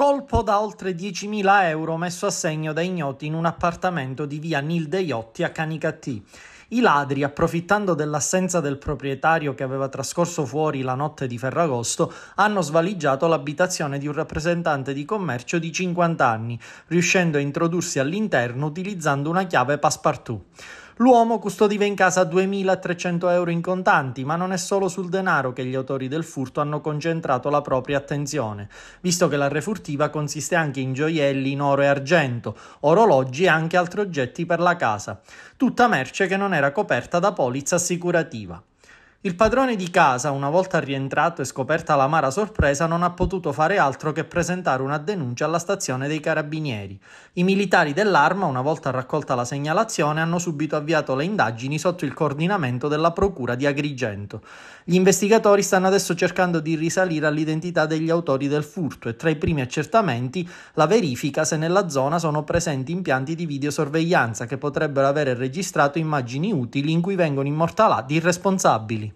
Colpo da oltre 10.000 euro messo a segno da ignoti in un appartamento di via Nilde Iotti a Canicattì. I ladri, approfittando dell'assenza del proprietario che aveva trascorso fuori la notte di Ferragosto, hanno svaligiato l'abitazione di un rappresentante di commercio di 50 anni, riuscendo a introdursi all'interno utilizzando una chiave passepartout. L'uomo custodiva in casa 2.300 euro in contanti, ma non è solo sul denaro che gli autori del furto hanno concentrato la propria attenzione, visto che la refurtiva consiste anche in gioielli in oro e argento, orologi e anche altri oggetti per la casa, tutta merce che non era coperta da polizza assicurativa. Il padrone di casa, una volta rientrato e scoperta l'amara sorpresa, non ha potuto fare altro che presentare una denuncia alla stazione dei carabinieri. I militari dell'arma, una volta raccolta la segnalazione, hanno subito avviato le indagini sotto il coordinamento della procura di Agrigento. Gli investigatori stanno adesso cercando di risalire all'identità degli autori del furto e tra i primi accertamenti la verifica se nella zona sono presenti impianti di videosorveglianza che potrebbero avere registrato immagini utili in cui vengono immortalati i responsabili.